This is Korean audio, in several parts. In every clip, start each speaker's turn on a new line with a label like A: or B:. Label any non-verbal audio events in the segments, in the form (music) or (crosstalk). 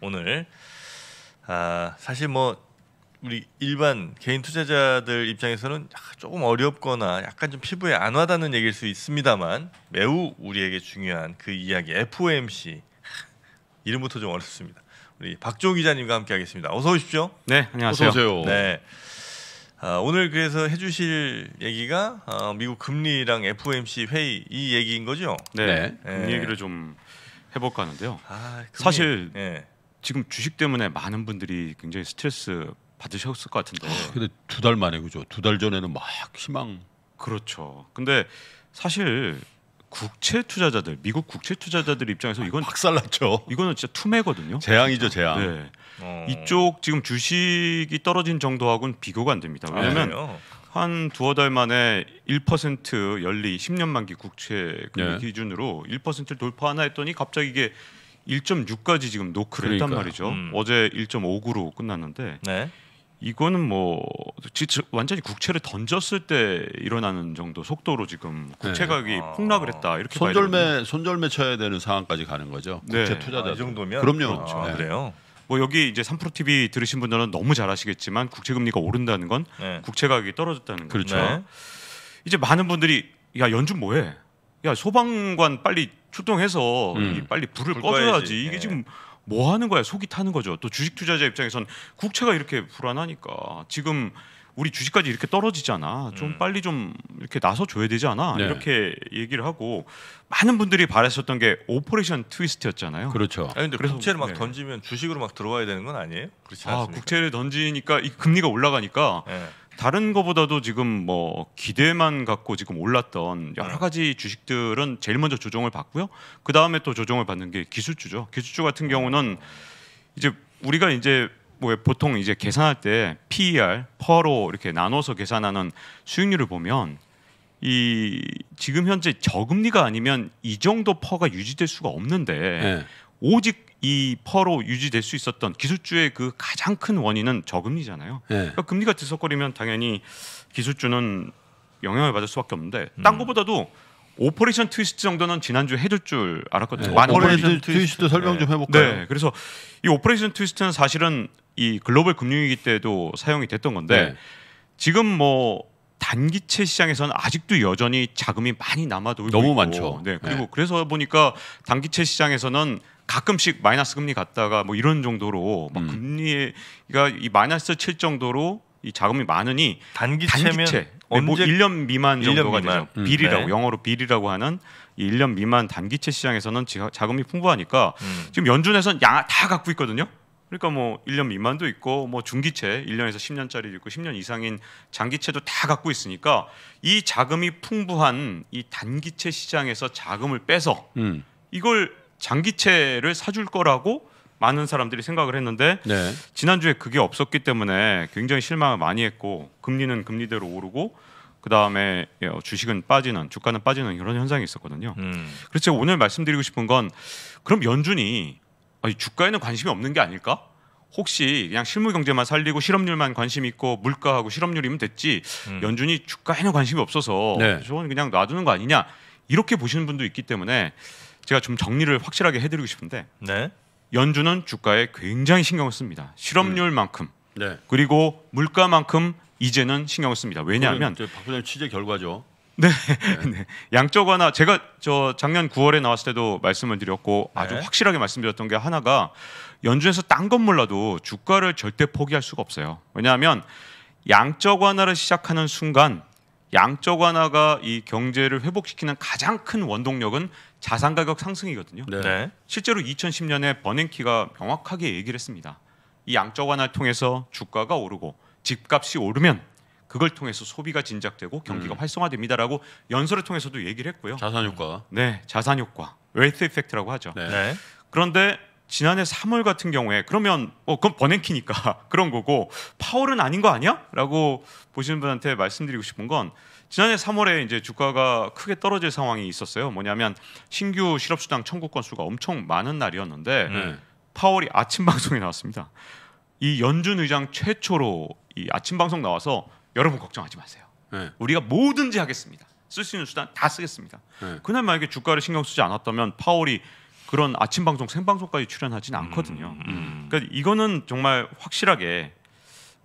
A: 오늘 아, 사실 뭐 우리 일반 개인 투자자들 입장에서는 조금 어렵거나 약간 좀 피부에 안 와닿는 얘기일 수 있습니다만 매우 우리에게 중요한 그 이야기 FOMC 이름부터 좀 어렵습니다. 우리 박조 기자님과 함께하겠습니다. 어서 오십시오. 네, 안녕하세요. 어서 오세요. 네. 아, 오늘 그래서 해주실 얘기가 아, 미국 금리랑 FOMC 회의 이 얘기인 거죠? 네, 네. 금리 얘기를 좀 해볼까 하는데요. 아, 금리,
B: 사실 네. 지금 주식 때문에 많은 분들이 굉장히 스트레스 받으셨을 것 같은데. 아, 근데 두 달 만에 그죠? 두 달 전에는 막 희망. 그렇죠. 근데 사실 국채 투자자들, 미국 국채 투자자들 입장에서 아, 이건 박살났죠. 이거는 진짜 투매거든요. 재앙이죠, 재앙. 네. 어... 이쪽 지금 주식이 떨어진 정도하고는 비교가 안 됩니다. 아, 왜냐하면 한 두어 달 만에 1% 연리 10년 만기 국채 그 네. 기준으로 1%를 돌파 하나 했더니 갑자기 이게 1.6까지 지금 노크를 그러니까요. 했단 말이죠. 음. 어제 1.59로 끝났는데 네. 이거는 뭐 완전히 국채를 던졌을 때 일어나는 정도 속도로 지금 국채 가격이 네. 아. 폭락을 했다 이렇게 손절매 손절매 쳐야 되는 상황까지 가는 거죠.
A: 네. 국채 네. 투자자 아, 이 정도면 그럼요. 그렇죠. 아, 네.
B: 그래요. 뭐 여기 이제 삼프로 TV 들으신 분들은 너무 잘 아시겠지만 국채 금리가 오른다는 건 네. 국채 가격이 떨어졌다는 거죠. 그렇죠. 이제 많은 분들이 야 연준 뭐해? 야 소방관 빨리 출동해서 음. 빨리 불을 꺼줘야지 이게 네. 지금 뭐 하는 거야 속이 타는 거죠 또 주식 투자자 입장에선 국채가 이렇게 불안하니까 지금 우리 주식까지 이렇게 떨어지잖아 좀 음. 빨리 좀 이렇게 나서 줘야 되지 않아 네. 이렇게 얘기를 하고 많은 분들이 바랬었던 게 오퍼레이션 트위스트였잖아요 그렇죠 아니,
A: 근데 그래서 국채를 막 네. 던지면 주식으로 막 들어와야 되는 건 아니에요 그렇지 아, 않습니까? 아 국채를 던지니까 이 금리가 올라가니까 네.
B: 다른 거보다도 지금 뭐 기대만 갖고 지금 올랐던 네. 여러 가지 주식들은 제일 먼저 조정을 받고요. 그 다음에 또 조정을 받는 게 기술주죠. 기술주 같은 네. 경우는 이제 우리가 이제 뭐 보통 이제 계산할 때 PER, 퍼로 이렇게 나눠서 계산하는 수익률을 보면 이 지금 현재 저금리가 아니면 이 정도 퍼가 유지될 수가 없는데 네. 오직 이 퍼로 유지될 수 있었던 기술주의 그 가장 큰 원인은 저금리잖아요. 네. 그러니까 금리가 들썩거리면 당연히 기술주는 영향을 받을 수밖에 없는데 음. 딴 거보다도 오퍼레이션 트위스트 정도는 지난주 에 해줄 줄 알았거든요. 네. 오퍼레이션 트위스트, 트위스트
A: 설명 좀 네. 해볼까요? 네.
B: 그래서 이 오퍼레이션 트위스트는 사실은 이 글로벌 금융위기 때도 사용이 됐던 건데 네. 지금 뭐 단기채 시장에서는 아직도 여전히 자금이 많이 남아돌고 너무 있고. 많죠. 네. 그리고 네. 그래서 보니까 단기채 시장에서는 가끔씩 마이너스 금리 갔다가 뭐 이런 정도로 막 음. 금리가 이 마이너스 칠 정도로 이 자금이 많으니 단기채면 단기채 네, 뭐 1년 미만 정도가 미만. 되죠. 음, 빌이라고 네. 영어로 빌이라고 하는 이 1년 미만 단기채 시장에서는 자금이 풍부하니까 음. 지금 연준에서는 야, 다 갖고 있거든요. 그러니까 뭐 1년 미만도 있고 뭐 중기채 1년에서 10년짜리도 있고 10년 이상인 장기채도 다 갖고 있으니까 이 자금이 풍부한 이 단기채 시장에서 자금을 빼서 음. 이걸 장기채를 사줄 거라고 많은 사람들이 생각을 했는데 네. 지난주에 그게 없었기 때문에 굉장히 실망을 많이 했고 금리는 금리대로 오르고 그 다음에 예, 주식은 빠지는 주가는 빠지는 이런 현상이 있었거든요. 음. 그렇죠 오늘 말씀드리고 싶은 건 그럼 연준이 아니, 주가에는 관심이 없는 게 아닐까? 혹시 그냥 실물 경제만 살리고 실업률만 관심 있고 물가하고 실업률이면 됐지 음. 연준이 주가에는 관심이 없어서 네. 저는 그냥 놔두는 거 아니냐 이렇게 보시는 분도 있기 때문에 제가 좀 정리를 확실하게 해드리고 싶은데 네. 연준은 주가에 굉장히 신경을 씁니다. 실업률만큼 음. 네. 그리고 물가만큼 이제는 신경을 씁니다. 왜냐하면
A: 박부님 취재 결과죠. (laughs) 네.
B: 네. 양적 완화 제가 저 작년 9월에 나왔을 때도 말씀을 드렸고 네. 아주 확실하게 말씀드렸던 게 하나가 연준에서 딴 건 몰라도 주가를 절대 포기할 수가 없어요. 왜냐하면 양적 완화를 시작하는 순간 양적 완화가 이 경제를 회복시키는 가장 큰 원동력은 자산 가격 상승이거든요. 네. 네. 실제로 2010년에 버냉키가 명확하게 얘기를 했습니다. 이 양적 완화를 통해서 주가가 오르고 집값이 오르면 그걸 통해서 소비가 진작되고 경기가 음. 활성화됩니다라고 연설을 통해서도 얘기를 했고요. 자산 효과. 네, 자산 효과. 웨이트 이펙트라고 하죠. 네. 네. 그런데 지난해 3월 같은 경우에 그러면 어 그건 버냉키니까 (laughs) 그런 거고 파월은 아닌 거 아니야?라고 보시는 분한테 말씀드리고 싶은 건 지난해 3월에 이제 주가가 크게 떨어질 상황이 있었어요. 뭐냐면 신규 실업수당 청구 건수가 엄청 많은 날이었는데 음. 파월이 아침 방송에 나왔습니다. 이 연준 의장 최초로 이 아침 방송 나와서 여러분 걱정하지 마세요. 네. 우리가 뭐든지 하겠습니다. 쓸 수 있는 수단 다 쓰겠습니다. 네. 그날 만약에 주가를 신경 쓰지 않았다면 파월이 그런 아침 방송 생방송까지 출연하진 않거든요. 음, 음. 그러니까 이거는 정말 확실하게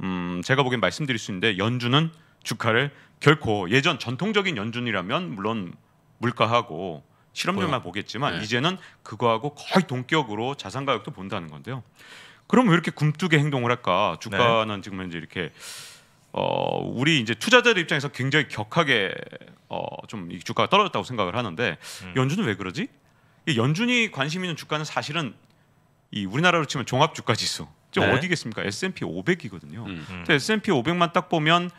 B: 음, 제가 보기엔 말씀드릴 수 있는데 연준은 주가를 결코 예전 전통적인 연준이라면 물론 물가하고 실험률만 어. 보겠지만 네. 이제는 그거하고 거의 동격으로 자산 가격도 본다는 건데요. 그럼 왜 이렇게 굼뜨게 행동을 할까? 주가는 네. 지금 현재 이렇게 어 우리 이제 투자자들 입장에서 굉장히 격하게 어좀 주가가 떨어졌다고 생각을 하는데 음. 연준은 왜 그러지? 연준이 관심 있는 주가는 사실은 이 우리나라로 치면 종합 주가 지수. 저 네. 어디겠습니까? S&P 500이거든요. 음. 음. S&P 500만 딱 보면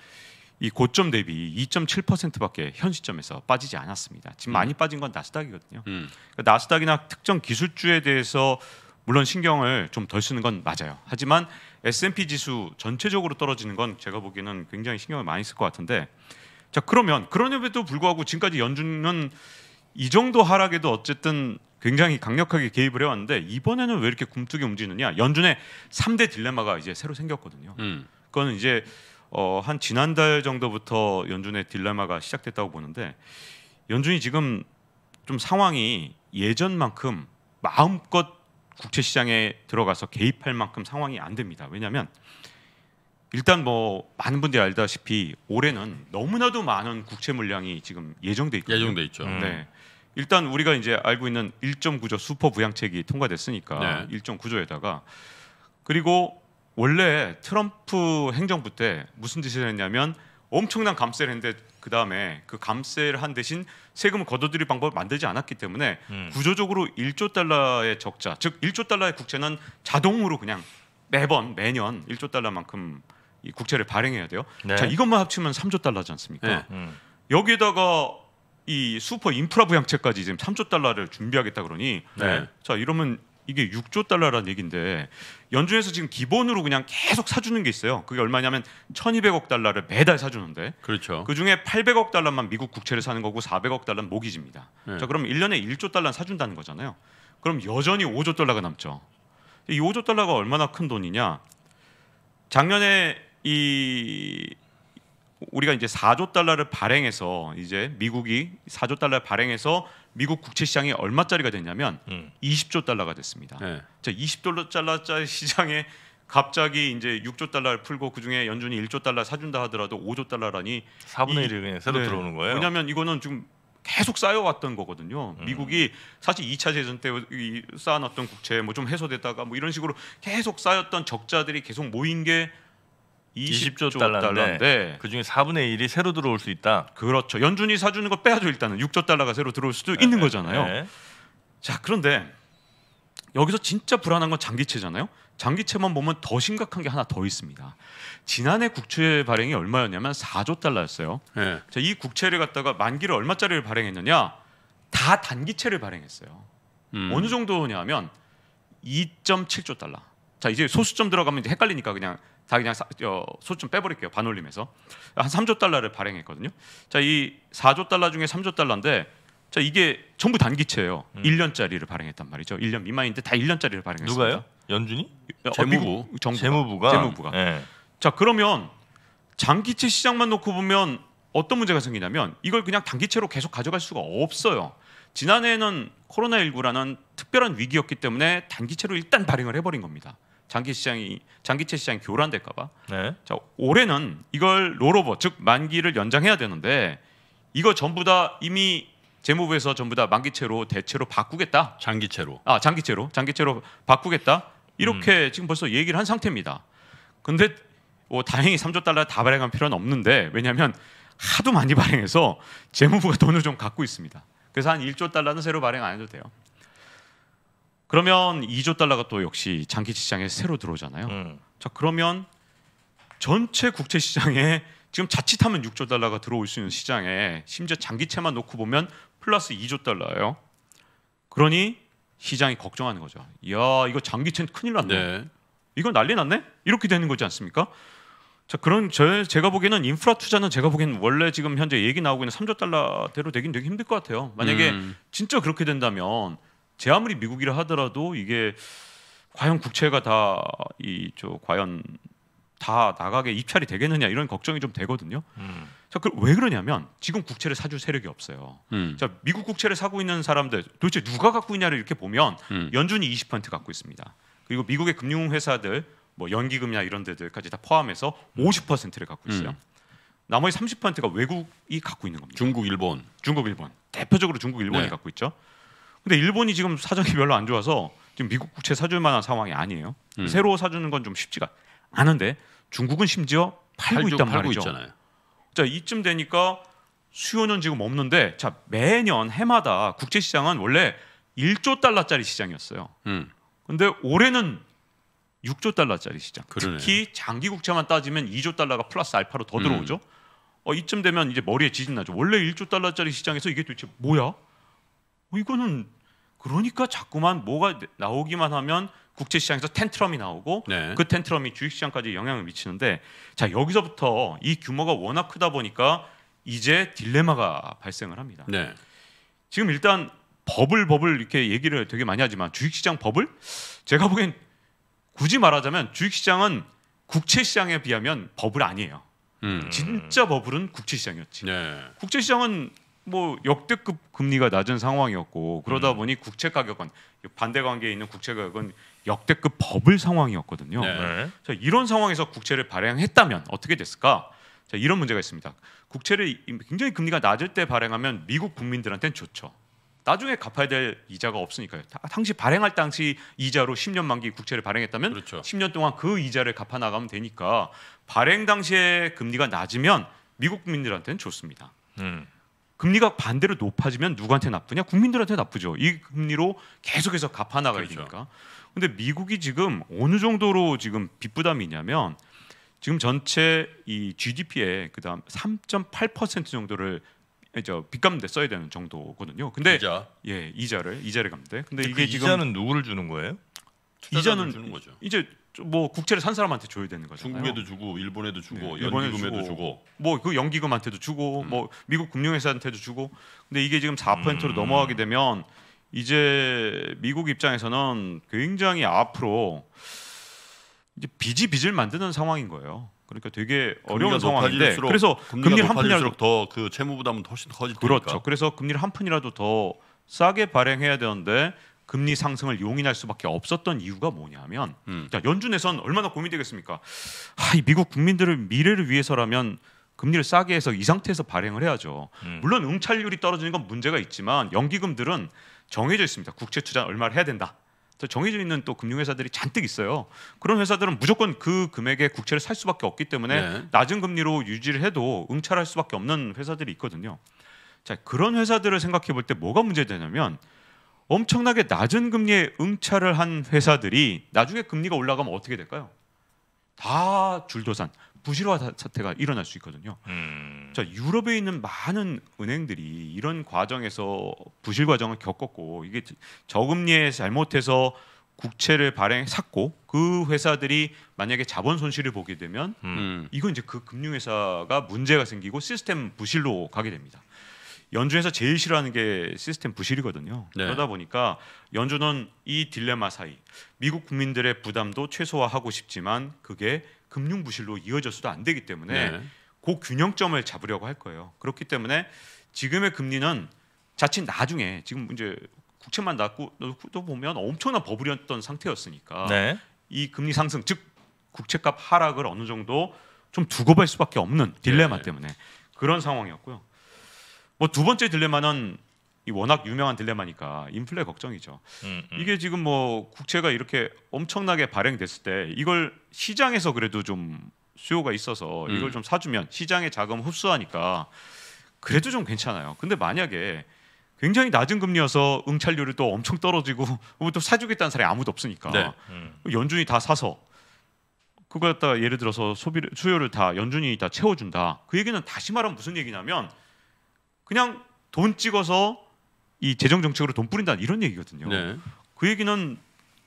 B: 이 고점 대비 2.7%밖에 현 시점에서 빠지지 않았습니다. 지금 음. 많이 빠진 건 나스닥이거든요. 음. 그러니까 나스닥이나 특정 기술주에 대해서 물론 신경을 좀 덜 쓰는 건 맞아요. 하지만 S&P 지수 전체적으로 떨어지는 건 제가 보기에는 굉장히 신경을 많이 쓸 것 같은데 자 그러면 그런 협에도 불구하고 지금까지 연준은 이 정도 하락에도 어쨌든 굉장히 강력하게 개입을 해왔는데 이번에는 왜 이렇게 굼뚝이 움직이느냐 연준의 3대 딜레마가 이제 새로 생겼거든요. 음. 그거는 이제 어, 한 지난달 정도부터 연준의 딜레마가 시작됐다고 보는데 연준이 지금 좀 상황이 예전만큼 마음껏 국채 시장에 들어가서 개입할 만큼 상황이 안 됩니다. 왜냐하면 일단 뭐 많은 분들이 알다시피 올해는 너무나도 많은 국채 물량이 지금 예정돼 있거든요. 예정돼 있죠. 음. 네. 일단 우리가 이제 알고 있는 1.9조 수퍼 부양책이 통과됐으니까 네. 1.9조에다가 그리고 원래 트럼프 행정부 때 무슨 짓을 했냐면 엄청난 감세를 했는데 그 다음에 그 감세를 한 대신 세금을 걷어들일 방법을 만들지 않았기 때문에 음. 구조적으로 1조 달러의 적자, 즉 1조 달러의 국채는 자동으로 그냥 매번 매년 1조 달러만큼 이 국채를 발행해야 돼요. 네. 자 이것만 합치면 3조 달러지 않습니까? 네. 음. 여기에다가 이 슈퍼 인프라 부양책까지 지금 3조 달러를 준비하겠다 그러니 네. 자 이러면 이게 6조 달러라는 얘기인데 연준에서 지금 기본으로 그냥 계속 사주는 게 있어요. 그게 얼마냐면 1,200억 달러를 매달 사주는데 그렇죠. 그 중에 800억 달러만 미국 국채를 사는 거고 400억 달러는 모기지입니다. 네. 자 그럼 1년에 1조 달러 사준다는 거잖아요. 그럼 여전히 5조 달러가 남죠. 이 5조 달러가 얼마나 큰 돈이냐? 작년에 이 우리가 이제 4조 달러를 발행해서 이제 미국이 4조 달러 를 발행해서 미국 국채 시장이 얼마짜리가 됐냐면 음. 20조 달러가 됐습니다. 네. 자, 20조 달러짜리 시장에 갑자기 이제 6조 달러를 풀고 그 중에 연준이 1조 달러 사준다 하더라도 5조 달러라니 4분의 1이 그냥 새로 네. 들어오는 거예요. 왜냐면 이거는 지금 계속 쌓여왔던 거거든요. 음. 미국이 사실 2차 재전때 쌓아놨던 국채 뭐 좀 해소됐다가 뭐 이런 식으로 계속 쌓였던 적자들이 계속 모인 게 20조, 20조 달러인데,
A: 달러인데, 그중에 4분의 1이 새로 들어올 수 있다. 그렇죠. 연준이 사주는 거 빼야죠 일단은 6조 달러가
B: 새로 들어올 수도 네, 있는 네, 거잖아요. 네. 자 그런데 여기서 진짜 불안한 건 장기채잖아요. 장기채만 보면 더 심각한 게 하나 더 있습니다. 지난해 국채 발행이 얼마였냐면 4조 달러였어요. 네. 자, 이 국채를 갖다가 만기를 얼마짜리를 발행했느냐? 다 단기채를 발행했어요. 음. 어느 정도냐면 2.7조 달러. 자 이제 소수점 들어가면 이제 헷갈리니까 그냥 다 그냥 소 좀 빼버릴게요. 반올림해서한 3조 달러를 발행했거든요. 자, 이 4조 달러 중에 3조 달러인데 자, 이게 전부 단기채예요. 음. 1년짜리를 발행했단 말이죠. 1년 미만인데 다 1년짜리를 발행했어요. 누가요? 연준이? 어, 재무부. 정부가. 재무부가. 재무부가. 네. 자, 그러면 장기채 시장만 놓고 보면 어떤 문제가 생기냐면 이걸 그냥 단기채로 계속 가져갈 수가 없어요. 지난해에는 코로나19라는 특별한 위기였기 때문에 단기채로 일단 발행을 해버린 겁니다. 장기 시장이 장기채 시장이 교란될까 봐. 네. 자, 올해는 이걸 롤오버 즉 만기를 연장해야 되는데 이거 전부 다 이미 재무부에서 전부 다 만기채로 대체로 바꾸겠다. 장기채로. 아, 장기채로. 장기채로 바꾸겠다. 이렇게 음. 지금 벌써 얘기를 한 상태입니다. 근데 뭐 다행히 3조 달러 다발행할 필요는 없는데 왜냐하면 하도 많이 발행해서 재무부가 돈을 좀 갖고 있습니다. 그래서 한 1조 달러는 새로 발행 안 해도 돼요. 그러면 2조 달러가 또 역시 장기 시장에 새로 들어오잖아요. 음. 자 그러면 전체 국채 시장에 지금 자칫하면 6조 달러가 들어올 수 있는 시장에 심지어 장기채만 놓고 보면 플러스 2조 달러예요. 그러니 시장이 걱정하는 거죠. 야 이거 장기채는 큰일 났네. 네. 이거 난리 났네. 이렇게 되는 거지 않습니까? 자 그런 저, 제가 보기에는 인프라 투자는 제가 보기에는 원래 지금 현재 얘기 나오고 있는 3조 달러대로 되긴 되게 힘들 것 같아요. 만약에 음. 진짜 그렇게 된다면 제 아무리 미국이라 하더라도 이게 과연 국채가 다이저 과연 다 나가게 입찰이 되겠느냐 이런 걱정이 좀 되거든요. 음. 자, 그왜 그러냐면 지금 국채를 사줄 세력이 없어요. 음. 자, 미국 국채를 사고 있는 사람들 도대체 누가 갖고 있냐를 이렇게 보면 음. 연준이 20% 갖고 있습니다. 그리고 미국의 금융 회사들 뭐 연기금이나 이런 데들까지 다 포함해서 50%를 갖고 음. 있어요. 나머지 30%가 외국이 갖고 있는 겁니다. 중국, 일본. 중국, 일본. 대표적으로 중국, 일본이 네. 갖고 있죠. 근데 일본이 지금 사정이 별로 안 좋아서 지금 미국 국채 사줄 만한 상황이 아니에요. 음. 새로 사주는 건 좀 쉽지가 않은데 중국은 심지어 팔고 팔주, 있단 팔고 말이죠. 있잖아요. 자 이쯤 되니까 수요는 지금 없는데 자 매년 해마다 국제 시장은 원래 1조 달러짜리 시장이었어요. 음. 근데 올해는 6조 달러짜리 시장. 그러네 특히 장기 국채만 따지면 2조 달러가 플러스 알파로 더 들어오죠. 음. 어, 이쯤 되면 이제 머리에 지진 나죠. 원래 1조 달러짜리 시장에서 이게 도대체 뭐야? 어, 이거는 그러니까 자꾸만 뭐가 나오기만 하면 국제시장에서 텐트럼이 나오고 네. 그 텐트럼이 주식시장까지 영향을 미치는데 자 여기서부터 이 규모가 워낙 크다 보니까 이제 딜레마가 발생을 합니다. 네. 지금 일단 버블 버블 이렇게 얘기를 되게 많이 하지만 주식시장 버블 제가 보기엔 굳이 말하자면 주식시장은 국채시장에 비하면 버블 아니에요. 음. 진짜 버블은 국채시장이었지. 네. 국채시장은 뭐 역대급 금리가 낮은 상황이었고 그러다 음. 보니 국채 가격은 반대 관계에 있는 국채 가격은 역대급 버블 상황이었거든요. 네. 자, 이런 상황에서 국채를 발행했다면 어떻게 됐을까? 자, 이런 문제가 있습니다. 국채를 굉장히 금리가 낮을 때 발행하면 미국 국민들한테는 좋죠. 나중에 갚아야 될 이자가 없으니까요. 당시 발행할 당시 이자로 10년 만기 국채를 발행했다면 그렇죠. 10년 동안 그 이자를 갚아 나가면 되니까 발행 당시에 금리가 낮으면 미국 국민들한테는 좋습니다. 음. 금리가 반대로 높아지면 누구한테 나쁘냐? 국민들한테 나쁘죠. 이 금리로 계속해서 갚아 나가야 그렇죠. 되니까. 근데 미국이 지금 어느 정도로 지금 빚 부담이냐면 지금 전체 이 g d p 에 그다음 3.8% 정도를 저 빚감대 써야 되는 정도거든요. 근데 이자. 예, 이자를 이자를 감대. 근데, 근데 이게 그 지금 이자는 누구를 주는
A: 거예요? 이자는 주는 거죠.
B: 이제 뭐 국채를 산 사람한테 줘야 되는 거잖아요. 중국에도 주고 일본에도 주고 네, 연기금에도 주고, 주고. 뭐 그 연기금한테도 주고 음. 뭐 미국 금융회사한테도 주고 근데 이게 지금 4%로 음. 넘어가게 되면 이제 미국 입장에서는 굉장히 앞으로 이제 빚이 빚을 만드는 상황인 거예요. 그러니까 되게 어려운 상황인데 그래서 금리한 푼이라도 더 그 채무 부담은 훨씬 커질 거니까 그렇죠. 그래서 금리한 푼이라도 더 싸게 발행해야 되는데 금리 상승을 용인할 수밖에 없었던 이유가 뭐냐면 음. 자, 연준에선 얼마나 고민되겠습니까? 아, 이 미국 국민들을 미래를 위해서라면 금리를 싸게 해서 이 상태에서 발행을 해야죠. 음. 물론 응찰률이 떨어지는 건 문제가 있지만 연기금들은 정해져 있습니다. 국채 투자 얼마를 해야 된다. 정해져 있는 또 금융회사들이 잔뜩 있어요. 그런 회사들은 무조건 그 금액의 국채를 살 수밖에 없기 때문에 네. 낮은 금리로 유지를 해도 응찰할 수밖에 없는 회사들이 있거든요. 자 그런 회사들을 생각해 볼 때 뭐가 문제되냐면 엄청나게 낮은 금리에 응찰을 한 회사들이 나중에 금리가 올라가면 어떻게 될까요? 다 줄도산, 부실화 사태가 일어날 수 있거든요. 음. 자 유럽에 있는 많은 은행들이 이런 과정에서 부실 과정을 겪었고 이게 저금리에 잘못해서 국채를 발행 샀고 그 회사들이 만약에 자본 손실을 보게 되면 음. 이건 이제 그 금융회사가 문제가 생기고 시스템 부실로 가게 됩니다. 연준에서 제일 싫어하는 게 시스템 부실이거든요. 네. 그러다 보니까 연준은 이 딜레마 사이 미국 국민들의 부담도 최소화하고 싶지만 그게 금융 부실로 이어질 수도 안 되기 때문에 네. 그 균형점을 잡으려고 할 거예요. 그렇기 때문에 지금의 금리는 자칫 나중에 지금 이제 국채만 낮고 또 보면 엄청난 버블이었던 상태였으니까 네. 이 금리 상승 즉 국채값 하락을 어느 정도 좀 두고 볼 수밖에 없는 딜레마 네. 때문에 그런 상황이었고요. 뭐두 번째 딜레마는 이 워낙 유명한 딜레마니까 인플레 걱정이죠. 음, 음. 이게 지금 뭐 국채가 이렇게 엄청나게 발행됐을 때 이걸 시장에서 그래도 좀 수요가 있어서 음. 이걸 좀 사주면 시장의 자금 흡수하니까 그래도 좀 괜찮아요. 근데 만약에 굉장히 낮은 금리여서 응찰률이 또 엄청 떨어지고 (laughs) 또 사주겠다는 사람이 아무도 없으니까 네. 음. 연준이 다 사서 그거 갖다 예를 들어서 소비 를 수요를 다 연준이 다 채워준다. 그 얘기는 다시 말하면 무슨 얘기냐면 그냥 돈 찍어서 이 재정 정책으로 돈 뿌린다 이런 얘기거든요. 네. 그 얘기는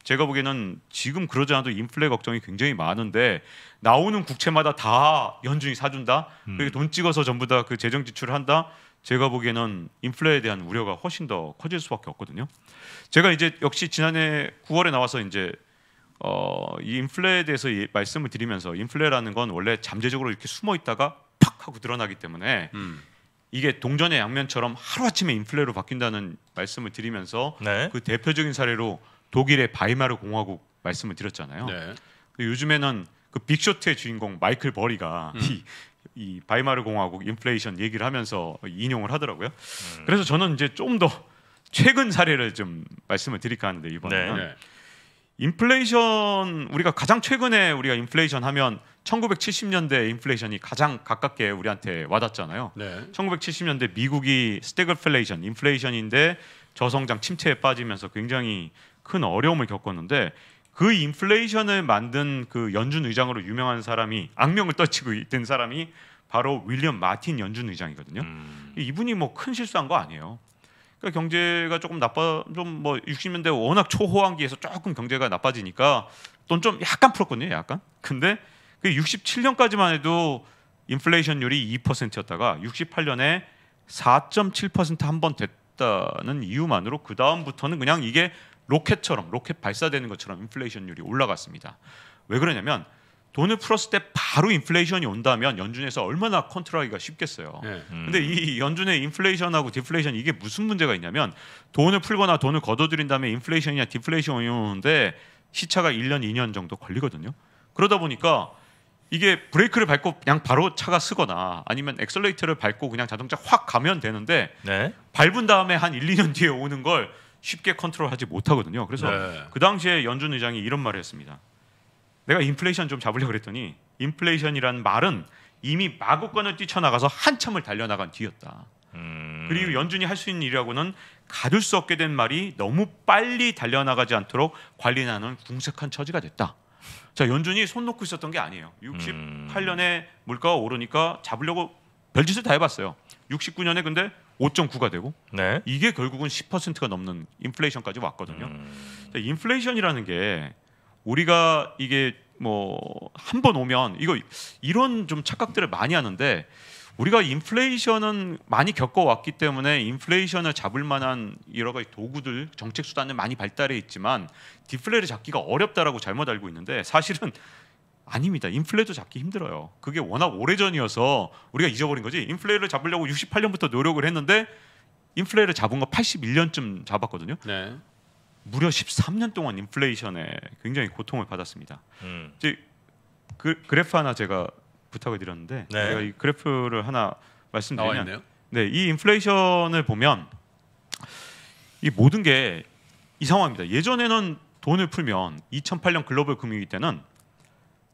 B: 제가 보기에는 지금 그러지 않아도 인플레 걱정이 굉장히 많은데 나오는 국채마다 다 연준이 사준다. 음. 그리고 돈 찍어서 전부 다 그 재정 지출을 한다. 제가 보기에는 인플레에 대한 우려가 훨씬 더 커질 수밖에 없거든요. 제가 이제 역시 지난해 9월에 나와서 이제 어, 이 인플레에 대해서 이 말씀을 드리면서 인플레라는 건 원래 잠재적으로 이렇게 숨어 있다가 팍 하고 드러나기 때문에 음. 이게 동전의 양면처럼 하루아침에 인플레로 바뀐다는 말씀을 드리면서 네. 그 대표적인 사례로 독일의 바이마르 공화국 말씀을 드렸잖아요. 네. 그 요즘에는 그 빅쇼트의 주인공 마이클 버리가 음. 이, 이, 바이마르 공화국 인플레이션 얘기를 하면서 인용을 하더라고요. 음. 그래서 저는 이제 좀 더 최근 사례를 좀 말씀을 드릴까 하는데 이번에는 네. 인플레이션 우리가 가장 최근에 우리가 인플레이션 하면 1970년대 인플레이션이 가장 가깝게 우리한테 와닿잖아요. 네. 1970년대 미국이 스태그플레이션, 인플레이션인데 저성장 침체에 빠지면서 굉장히 큰 어려움을 겪었는데 그 인플레이션을 만든 그 연준 의장으로 유명한 사람이 악명을 떨치고 있던 사람이 바로 윌리엄 마틴 연준 의장이거든요. 음. 이분이 뭐 큰 실수한 거 아니에요. 그러니까 경제가 조금 나빠 좀 뭐 60년대 워낙 초호황기에서 조금 경제가 나빠지니까 돈 좀 약간 풀었거든요, 약간. 근데 67년까지만 그 해도 인플레이션율이 2%였다가 68년에 4.7%한 번 됐다는 이유만으로 그 다음부터는 그냥 이게 로켓처럼 로켓 발사되는 것처럼 인플레이션율이 올라갔습니다. 왜 그러냐면 돈을 풀었을 때 바로 인플레이션이 온다면 연준에서 얼마나 컨트롤하기가 쉽겠어요. 네. 음. 근데 이 연준의 인플레이션하고 디플레이션 이게 무슨 문제가 있냐면 돈을 풀거나 돈을 걷어들인 다음에 인플레이션이나 디플레이션이 오는데 시차가 1년, 2년 정도 걸리거든요. 그러다 보니까 이게 브레이크를 밟고 그냥 바로 차가 쓰거나 아니면 엑셀레이터를 밟고 그냥 자동차 확 가면 되는데 네. 밟은 다음에 한 1, 2년 뒤에 오는 걸 쉽게 컨트롤하지 못하거든요. 그래서 네. 그 당시에 연준 의장이 이런 말을 했습니다. 내가 인플레이션 좀 잡으려고 그랬더니 인플레이션이란 말은 이미 마구간을 뛰쳐나가서 한참을 달려나간 뒤였다. 음... 그리고 연준이 할 수 있는 일이라고는 가둘 수 없게 된 말이 너무 빨리 달려나가지 않도록 관리하는 궁색한 처지가 됐다. 자, 연준이 손 놓고 있었던 게 아니에요. 68년에 음. 물가가 오르니까 잡으려고 별짓을 다 해봤어요. 69년에 근데 5.9가 되고 네. 이게 결국은 10%가 넘는 인플레이션까지 왔거든요. 음. 자, 인플레이션이라는 게 우리가 이게 뭐 한 번 오면 이거 이런 좀 착각들을 많이 하는데 우리가 인플레이션은 많이 겪어왔기 때문에 인플레이션을 잡을 만한 여러 가지 도구들, 정책 수단은 많이 발달해 있지만 디플레를 잡기가 어렵다라고 잘못 알고 있는데 사실은 아닙니다. 인플레도 잡기 힘들어요. 그게 워낙 오래전이어서 우리가 잊어버린 거지. 인플레를 잡으려고 68년부터 노력을 했는데 인플레를 잡은 거 81년쯤 잡았거든요. 네. 무려 13년 동안 인플레이션에 굉장히 고통을 받았습니다. 음. 이제 그, 그래프 하나 제가 부탁을 드렸는데 네. 제가 이 그래프를 하나 말씀드리면 네, 이 인플레이션을 보면 이 모든 게 이상황입니다. 예전에는 돈을 풀면 2008년 글로벌 금융위기 때는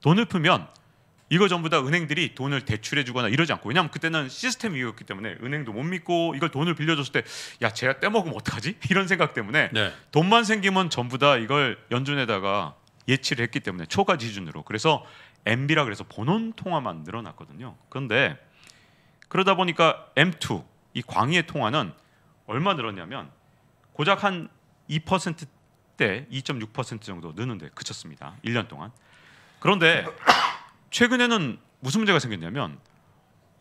B: 돈을 풀면 이거 전부 다 은행들이 돈을 대출해 주거나 이러지 않고 왜냐하면 그때는 시스템 위기였기 때문에 은행도 못 믿고 이걸 돈을 빌려줬을 때야 제가 떼먹으면 어떡하지 (laughs) 이런 생각 때문에 네. 돈만 생기면 전부 다 이걸 연준에다가 예치를 했기 때문에 초과 지준으로 그래서 MB라 그래서 본원 통화만 늘어났거든요. 그런데 그러다 보니까 M2 이 광의의 통화는 얼마 늘었냐면 고작 한 2%대 2.6% 정도 느는데 그쳤습니다. 1년 동안. 그런데 (clears throat) 최근에는 무슨 문제가 생겼냐면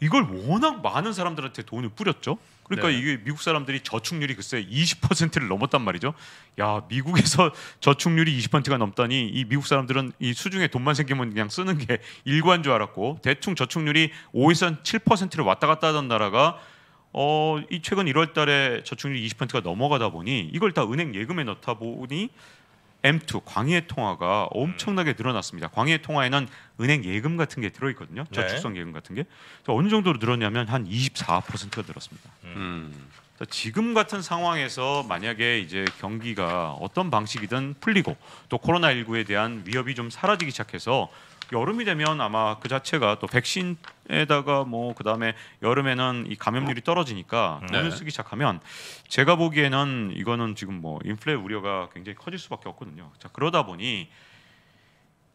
B: 이걸 워낙 많은 사람들한테 돈을 뿌렸죠. 그러니까 네. 이게 미국 사람들이 저축률이 글쎄 20%를 넘었단 말이죠. 야 미국에서 (laughs) 저축률이 20%가 넘다니 이 미국 사람들은 이 수중에 돈만 생기면 그냥 쓰는 게일관줄 (laughs) 알았고 대충 저축률이 5에서 한 7%를 왔다 갔다 하던 나라가 어 이 최근 1월달에 저축률이 20%가 넘어가다 보니 이걸 다 은행 예금에 넣다 보니 M2 광해 통화가 엄청나게 음. 늘어났습니다. 광해 통화에는 은행 예금 같은 게 들어 있거든요. 네. 저축성 예금 같은 게 어느 정도로 늘었냐면 한 24%가 늘었습니다. 음. 지금 같은 상황에서 만약에 이제 경기가 어떤 방식이든 풀리고 또 코로나 19에 대한 위협이 좀 사라지기 시작해서 여름이 되면 아마 그 자체가 또 백신에다가 뭐 그다음에 여름에는 이 감염률이 떨어지니까 네. 을늘 쓰기 시작하면 제가 보기에는 이거는 지금 뭐 인플레 우려가 굉장히 커질 수밖에 없거든요. 자 그러다 보니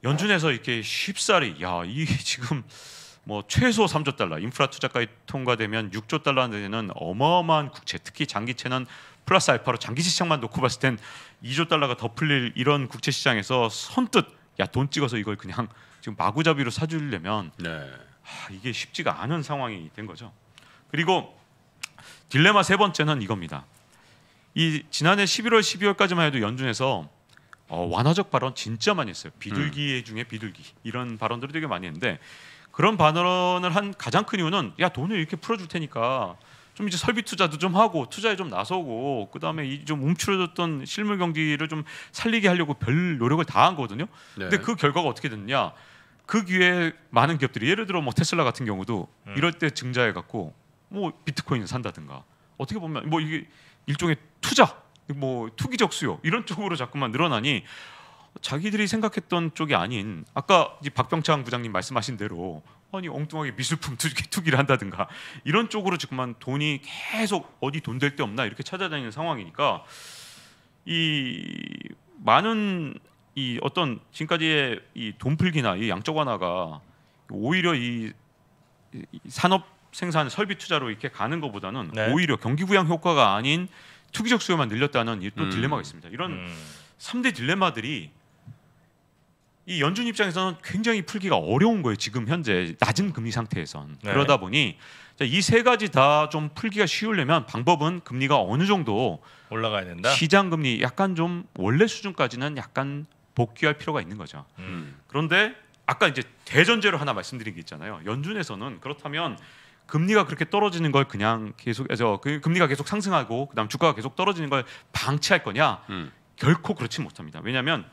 B: 연준에서 이렇게 쉽사리 야이 (laughs) 지금 뭐 최소 3조 달러 인프라 투자까지 통과되면 6조 달러 되는 어마어마한 국채 특히 장기채는 플러스 알파로 장기 시장만 놓고 봤을 땐 2조 달러가 더 풀릴 이런 국채 시장에서 선뜻 야 돈 찍어서 이걸 그냥 지금 마구잡이로 사주려면 네. 하, 이게 쉽지가 않은 상황이 된 거죠. 그리고 딜레마 세 번째는 이겁니다. 이 지난해 11월, 12월까지만 해도 연준에서 어, 완화적 발언 진짜 많이 했어요. 비둘기 음. 중에 비둘기 이런 발언들을 되게 많이 했는데 그런 발언을 한 가장 큰 이유는 야 돈을 이렇게 풀어줄 테니까 좀 이제 설비 투자도 좀 하고 투자에 좀 나서고 그 다음에 이좀 움츠러졌던 실물 경기를 좀 살리게 하려고 별 노력을 다 한 거거든요. 네. 근데 그 결과가 어떻게 됐냐? 그 기회에 많은 기업들이 예를 들어 뭐 테슬라 같은 경우도 음. 이럴 때 증자해 갖고 뭐 비트코인을 산다든가 어떻게 보면 뭐 이게 일종의 투자 뭐 투기적 수요 이런 쪽으로 자꾸만 늘어나니 자기들이 생각했던 쪽이 아닌 아까 이제 박병창 부장님 말씀하신 대로 아니 엉뚱하게 미술품 투기, 투기를 한다든가 이런 쪽으로 지금만 돈이 계속 어디 돈 될 데 없나 이렇게 찾아다니는 상황이니까 이 많은 이 어떤 지금까지의 이 돈풀기나 이 양적 완화가 오히려 이, 이 산업 생산 설비 투자로 이렇게 가는 것보다는 네. 오히려 경기 부양 효과가 아닌 투기적 수요만 늘렸다는 또 음. 딜레마가 있습니다. 이런 음. 3대 딜레마들이 이 연준 입장에서는 굉장히 풀기가 어려운 거예요. 지금 현재 낮은 금리 상태에선 네. 그러다 보니 이 세 가지 다 좀 풀기가 쉬우려면 방법은 금리가 어느 정도 올라가야 된다. 시장 금리 약간 좀 원래 수준까지는 약간 복귀할 필요가 있는 거죠. 음. 그런데 아까 이제 대전제로 하나 말씀드린 게 있잖아요. 연준에서는 그렇다면 금리가 그렇게 떨어지는 걸 그냥 계속해서 그 금리가 계속 상승하고 그다음 주가가 계속 떨어지는 걸 방치할 거냐? 음. 결코 그렇지 못합니다. 왜냐하면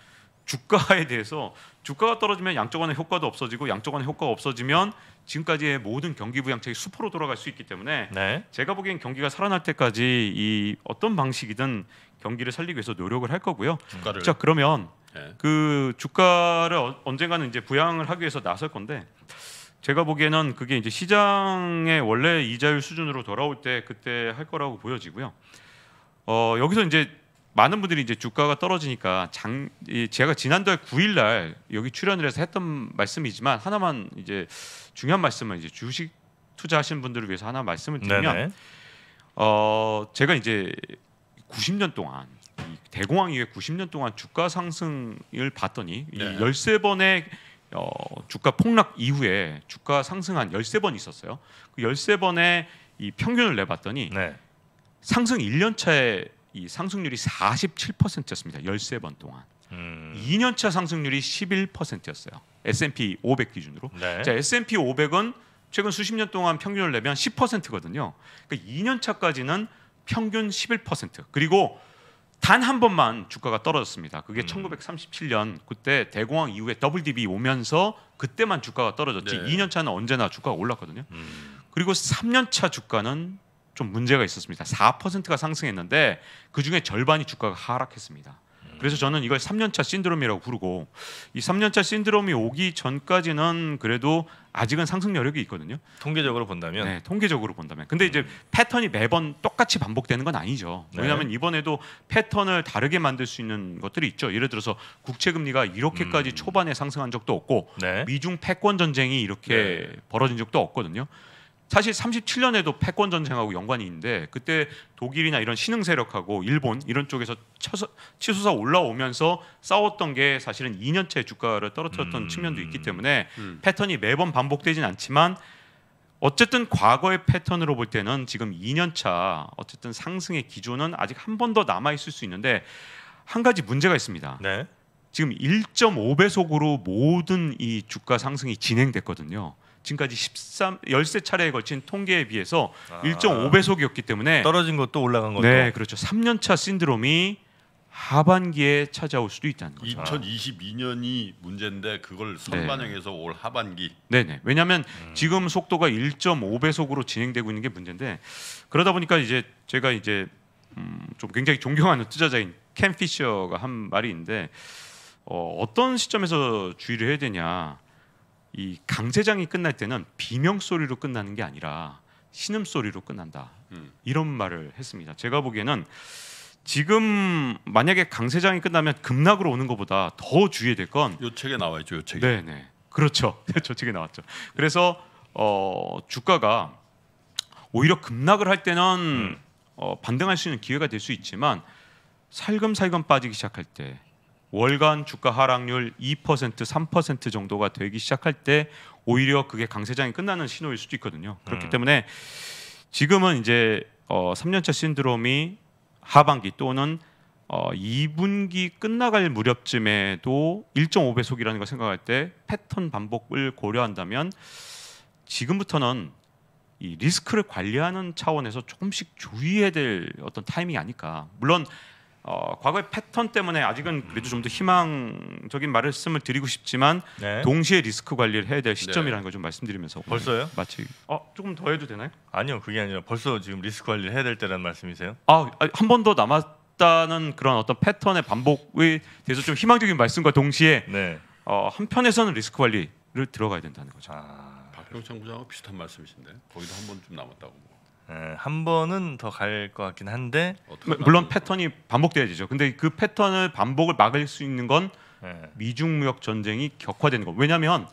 B: 주가에 대해서 주가가 떨어지면 양쪽안의 효과도 없어지고 양쪽안의 효과가 없어지면 지금까지의 모든 경기 부양책이 수포로 돌아갈 수 있기 때문에 네. 제가 보기엔 경기가 살아날 때까지 이 어떤 방식이든 경기를 살리기 위해서 노력을 할 거고요. 주가를. 자 그러면 예. 그 주가를 언젠가는 이제 부양을 하기 위해서 나설 건데 제가 보기에는 그게 이제 시장의 원래 이자율 수준으로 돌아올 때 그때 할 거라고 보여지고요. 어, 여기서 이제 많은 분들이 이제 주가가 떨어지니까 장 제가 지난달 9일 날 여기 출연을 해서 했던 말씀이지만 하나만 이제 중요한 말씀을 이제 주식 투자하신 분들을 위해서 하나 말씀을 드리면 네네. 어, 제가 이제 90년 동안 대공황 이후에 90년 동안 주가 상승을 봤더니 네. 이 13번의 어, 주가 폭락 이후에 주가 상승한 13번 있었어요. 그 13번의 이 평균을 내봤더니 네. 상승 1년 차에 이 상승률이 47%였습니다. 13번 동안. 음. 2년 차 상승률이 11%였어요. S&P 500 기준으로. 네. 자, S&P 500은 최근 수십 년 동안 평균을 내면 10%거든요. 그러니까 2년 차까지는 평균 11%. 그리고 단한 번만 주가가 떨어졌습니다. 그게 음. 1937년 그때 대공황 이후에 WDB 오면서 그때만 주가가 떨어졌지 네. 2년 차는 언제나 주가가 올랐거든요. 음. 그리고 3년 차 주가는 좀 문제가 있었습니다. 4%가 상승했는데 그 중에 절반이 주가가 하락했습니다. 그래서 저는 이걸 3년차 신드롬이라고 부르고 이 3년차 신드롬이 오기 전까지는 그래도 아직은 상승 여력이 있거든요. 통계적으로 본다면 네, 통계적으로 본다면. 근데 음. 이제 패턴이 매번 똑같이 반복되는 건 아니죠. 네. 왜냐하면 네. 이번에도 패턴을 다르게 만들 수 있는 것들이 있죠. 예를 들어서 국채 금리가 이렇게까지 음. 초반에 상승한 적도 없고 네. 미중 패권 전쟁이 이렇게 네. 벌어진 적도 없거든요. 사실 37년에도 패권 전쟁하고 연관이 있는데 그때 독일이나 이런 신흥 세력하고 일본 이런 쪽에서 쳐서, 치솟아 올라오면서 싸웠던 게 사실은 2년째 주가를 떨어뜨렸던 음, 측면도 있기 때문에 음. 패턴이 매번 반복되진 않지만 어쨌든 과거의 패턴으로 볼 때는 지금 2년차 어쨌든 상승의 기조는 아직 한 번 더 남아 있을 수 있는데 한 가지 문제가 있습니다. 네. 지금 1.5배속으로 모든 이 주가 상승이 진행됐거든요. 지금까지 13, 13차례에 걸친 통계에 비해서 아. 1.5배속이었기 때문에 떨어진 것도 올라간 것도 네, 그렇죠. 3년차 신드롬이 하반기에 찾아올 수도 있다는 거죠.
A: 2022년이 문제인데 그걸 네. 선반영해서 네. 올 하반기. 네네.
B: 왜냐하면 음. 지금 속도가 1.5배속으로 진행되고 있는 게 문제인데 그러다 보니까 이제 제가 이제 음좀 굉장히 존경하는 투자자인 캠 피셔가 한 말이 있는데 어, 어떤 시점에서 주의를 해야 되냐. 이강세장이 끝날 때는 비명 소리로 끝나는 게 아니라 신음 소리로 끝난다. 음. 이런 말을 했습니다. 제가 보기에는 지금 만약에 강세장이 끝나면 급락으로 오는 것보다 더 주의해야 될 건요 책에 나와 있죠, 요 책에. 네, 네. 그렇죠. (laughs) 저 책에 나왔죠. 그래서 어, 주가가 오히려 급락을 할 때는 음. 어, 반등할 수 있는 기회가 될 수 있지만 살금살금 빠지기 시작할 때 월간 주가 하락률 2% 3% 정도가 되기 시작할 때 오히려 그게 강세장이 끝나는 신호일 수도 있거든요. 그렇기 음. 때문에 지금은 이제 어, 3년차 신드롬이 하반기 또는 어, 2분기 끝나갈 무렵쯤에도 1.5배속이라는 걸 생각할 때 패턴 반복을 고려한다면 지금부터는 이 리스크를 관리하는 차원에서 조금씩 주의해야 될 어떤 타이밍이 아닐까. 물론 어, 과거의 패턴 때문에 아직은 그래도 좀 더 희망적인 말씀을 드리고 싶지만 네. 동시에 리스크 관리를 해야 될 시점이라는 네. 걸좀 말씀드리면서 벌써요? 마치
A: 어, 조금 더 해도 되나요? 아니요 그게 아니라
B: 벌써 지금 리스크 관리를 해야 될 때라는 말씀이세요? 아한 아, 번더 남았다는 그런 어떤 패턴의 반복에 대해서 좀 희망적인 말씀과 동시에 네. 어, 한편에서는 리스크 관리를 들어가야
A: 된다는 거죠. 아, 박병창 부장과 비슷한 말씀이신데 거기도 한 번 좀 남았다고. 뭐. 예, 한 번은 더 갈 것 같긴 한데 뭐, 물론
B: 패턴이 반복돼야죠. 근데 그 패턴을 반복을 막을 수 있는 건 예. 미중 무역 전쟁이 격화되는 거. 왜냐하면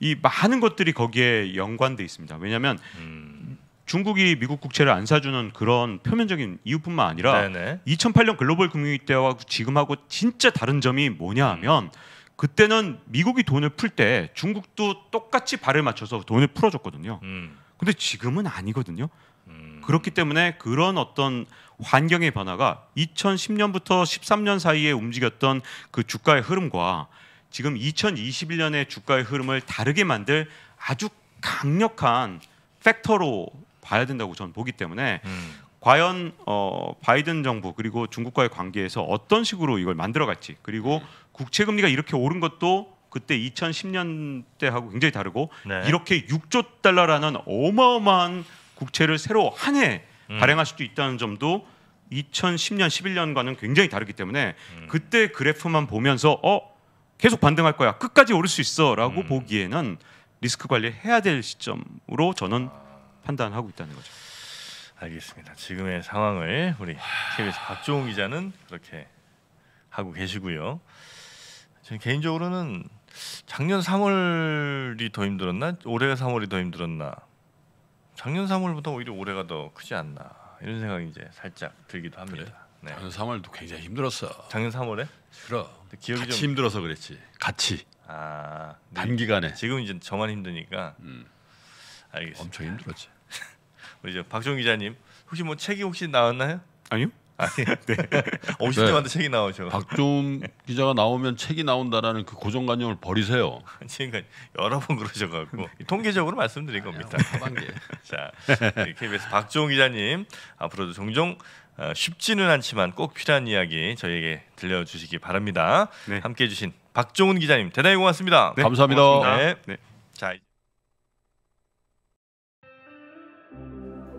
B: 이 많은 것들이 거기에 연관돼 있습니다. 왜냐하면 음. 중국이 미국 국채를 안 사주는 그런 표면적인 이유뿐만 아니라 네네. 2008년 글로벌 금융위 때와 지금하고 진짜 다른 점이 뭐냐하면. 음. 그때는 미국이 돈을 풀 때 중국도 똑같이 발을 맞춰서 돈을 풀어줬거든요. 음. 근데 지금은 아니거든요. 그렇기 때문에 그런 어떤 환경의 변화가 2010년부터 13년 사이에 움직였던 그 주가의 흐름과 지금 2021년의 주가의 흐름을 다르게 만들 아주 강력한 팩터로 봐야 된다고 저는 보기 때문에 음. 과연 어, 바이든 정부 그리고 중국과의 관계에서 어떤 식으로 이걸 만들어갈지 그리고 음. 네. 국채 금리가 이렇게 오른 것도 그때 2010년 때하고 굉장히 다르고 네. 이렇게 6조 달러라는 어마어마한 국채를 새로 한해 음. 발행할 수도 있다는 점도 2010년 11년과는 굉장히 다르기 때문에 음. 그때 그래프만 보면서 어 계속 반등할 거야 끝까지 오를 수 있어라고 음. 보기에는 리스크 관리해야 될 시점으로 저는
A: 아. 판단하고 있다는 거죠. 알겠습니다. 지금의 상황을 우리 KBS 박종훈 기자는 그렇게 하고 계시고요. 저는 개인적으로는 작년 3월이 더 힘들었나 올해 3월이 더 힘들었나 작년 3월보다 오히려 올해가 더 크지 않나 이런 생각이 이제 살짝 들기도 합니다. 그래? 네. 작년 3월도 굉장히 힘들었어. 작년 3월에? 그럼. 기억이 같이 좀... 힘들어서 그랬지. 같이. 아 단기간에. 지금 이제 저만 힘드니까. 음. 알겠습니다. 엄청 힘들었지. (laughs) 우리 박종 기자님 혹시 뭐 책이 혹시 나왔나요? 아니요. 아니, (laughs) 네. 50대만 도 책이 나오죠. 박종 기자가 나오면 책이 나온다라는 그 고정관념을 버리세요. (laughs) 지금까 여러 번 그러셔가지고 (laughs) 통계적으로 말씀드린 겁니다. 자, KBS 박종 기자님 앞으로도 종종 어, 쉽지는 않지만 꼭 필요한 이야기 저희에게 들려주시기 바랍니다. 네. 함께해 주신 박종훈 기자님
C: 대단히 고맙습니다. 네, 감사합니다. 고맙습니다.
A: 네. 자.